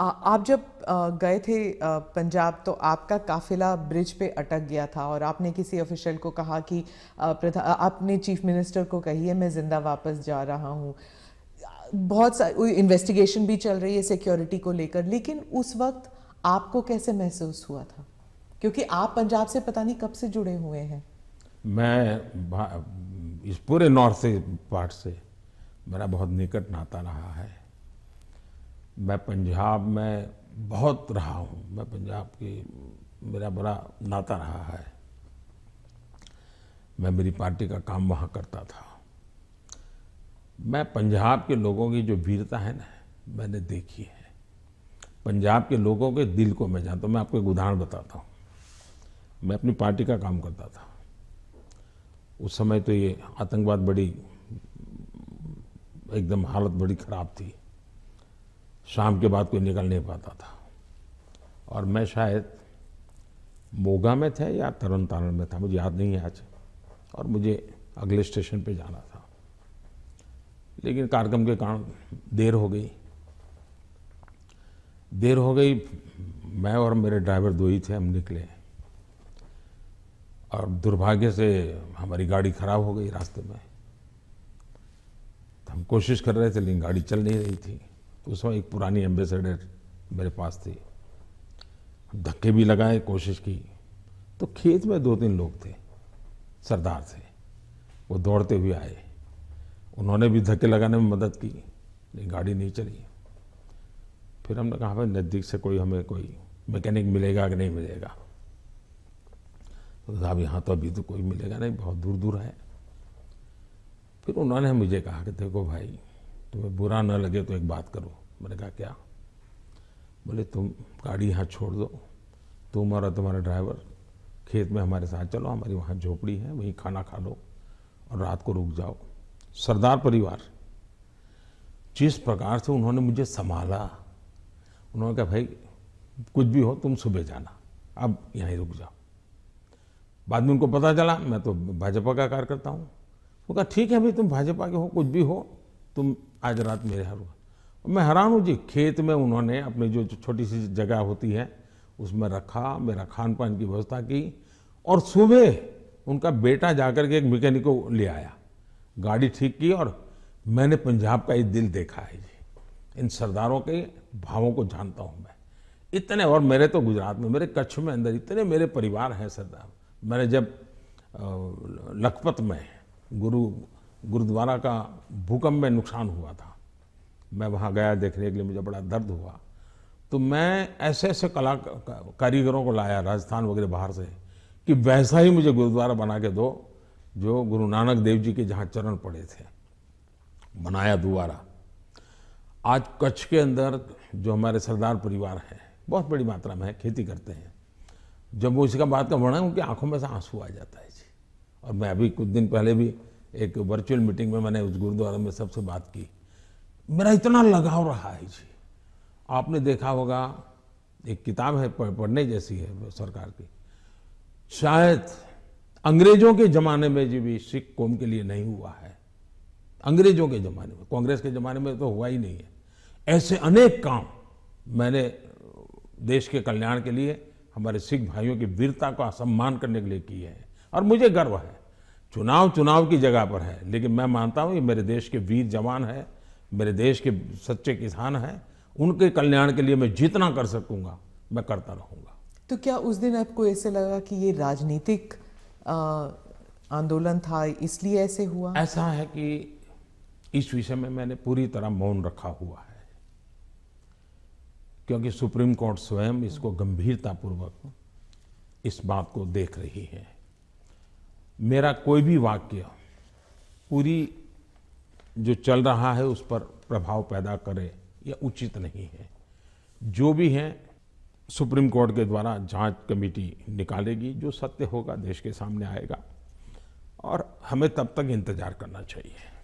आप जब गए थे पंजाब तो आपका काफिला ब्रिज पे अटक गया था और आपने किसी ऑफिशियल को कहा कि आपने चीफ मिनिस्टर को कही है मैं ज़िंदा वापस जा रहा हूँ बहुत सारी इन्वेस्टिगेशन भी चल रही है सिक्योरिटी को लेकर लेकिन उस वक्त आपको कैसे महसूस हुआ था क्योंकि आप पंजाब से पता नहीं कब से जुड़े हुए हैं मैं इस पूरे नॉर्थ पार्ट से मेरा बहुत निकट नाता रहा है मैं पंजाब में बहुत रहा हूँ मैं पंजाब की मेरा बड़ा नाता रहा है मैं मेरी पार्टी का काम वहाँ करता था मैं पंजाब के लोगों की जो वीरता है ना मैंने देखी है पंजाब के लोगों के दिल को मैं जानता हूँ मैं आपको एक उदाहरण बताता हूँ मैं अपनी पार्टी का काम करता था उस समय तो ये आतंकवाद बड़ी एकदम हालत बड़ी ख़राब थी शाम के बाद कोई निकल नहीं पाता था और मैं शायद मोगा में थे या तरन तारण में था मुझे याद नहीं है आज और मुझे अगले स्टेशन पे जाना था लेकिन कार्यक्रम के कारण देर हो गई देर हो गई मैं और मेरे ड्राइवर दो ही थे हम निकले और दुर्भाग्य से हमारी गाड़ी खराब हो गई रास्ते में तो हम कोशिश कर रहे थे लेकिन गाड़ी चल नहीं रही थी उस एक पुरानी एम्बेसडर मेरे पास थी धक्के भी लगाए कोशिश की तो खेत में दो तीन लोग थे सरदार थे वो दौड़ते हुए आए उन्होंने भी धक्के लगाने में मदद की लेकिन गाड़ी नहीं चली फिर हमने कहा भाई नज़दीक से कोई हमें कोई मैकेनिक मिलेगा कि नहीं मिलेगा तो साहब यहाँ तो अभी तो कोई मिलेगा नहीं बहुत दूर दूर है फिर उन्होंने मुझे कहा कि देखो भाई तुम्हें बुरा ना लगे तो एक बात करो मैंने कहा क्या बोले तुम गाड़ी यहाँ छोड़ दो तुम और तुम्हारा ड्राइवर खेत में हमारे साथ चलो हमारी वहाँ झोपड़ी है वहीं खाना खा लो और रात को रुक जाओ सरदार परिवार जिस प्रकार से उन्होंने मुझे संभाला उन्होंने कहा भाई कुछ भी हो तुम सुबह जाना अब यहीं रुक जाओ बाद में उनको पता चला मैं तो भाजपा का कार्यकर्ता हूँ वो कहा ठीक है भाई तुम भाजपा के हो कुछ भी हो तुम आज रात मेरे हर हो मैं हैरान हूँ जी खेत में उन्होंने अपनी जो छोटी सी जगह होती है उसमें रखा मेरा खान पान की व्यवस्था की और सुबह उनका बेटा जाकर के एक मैकेनिक को ले आया गाड़ी ठीक की और मैंने पंजाब का ये दिल देखा है जी इन सरदारों के भावों को जानता हूँ मैं इतने और मेरे तो गुजरात में मेरे कच्छ में अंदर इतने मेरे परिवार हैं सरदार मैंने जब लखपत में गुरु गुरुद्वारा का भूकंप में नुकसान हुआ था मैं वहाँ गया देखने के लिए मुझे बड़ा दर्द हुआ तो मैं ऐसे ऐसे कला कारीगरों को लाया राजस्थान वगैरह बाहर से कि वैसा ही मुझे गुरुद्वारा बना के दो जो गुरु नानक देव जी के जहाँ चरण पड़े थे बनाया दोबारा आज कच्छ के अंदर जो हमारे सरदार परिवार हैं बहुत बड़ी मात्रा में है खेती करते हैं जब वो इसका बात का वर्णन उनकी आंखों में से आंसू आ जाता है जी और मैं अभी कुछ दिन पहले भी एक वर्चुअल मीटिंग में मैंने उस गुरुद्वारा में सबसे बात की मेरा इतना लगाव रहा है जी आपने देखा होगा एक किताब है पढ़ने जैसी है सरकार की शायद अंग्रेजों के ज़माने में जी भी सिख कौम के लिए नहीं हुआ है अंग्रेजों के ज़माने में कांग्रेस के ज़माने में तो हुआ ही नहीं है ऐसे अनेक काम मैंने देश के कल्याण के लिए हमारे सिख भाइयों की वीरता का सम्मान करने के लिए किए हैं और मुझे गर्व है चुनाव चुनाव की जगह पर है लेकिन मैं मानता हूं ये मेरे देश के वीर जवान है मेरे देश के सच्चे किसान हैं उनके कल्याण के लिए मैं जितना कर सकूंगा मैं करता रहूंगा तो क्या उस दिन आपको ऐसे लगा कि ये राजनीतिक आंदोलन था इसलिए ऐसे हुआ ऐसा है कि इस विषय में मैंने पूरी तरह मौन रखा हुआ है क्योंकि सुप्रीम कोर्ट स्वयं इसको गंभीरतापूर्वक इस बात को देख रही है मेरा कोई भी वाक्य पूरी जो चल रहा है उस पर प्रभाव पैदा करे यह उचित नहीं है जो भी है सुप्रीम कोर्ट के द्वारा जांच कमेटी निकालेगी जो सत्य होगा देश के सामने आएगा और हमें तब तक इंतज़ार करना चाहिए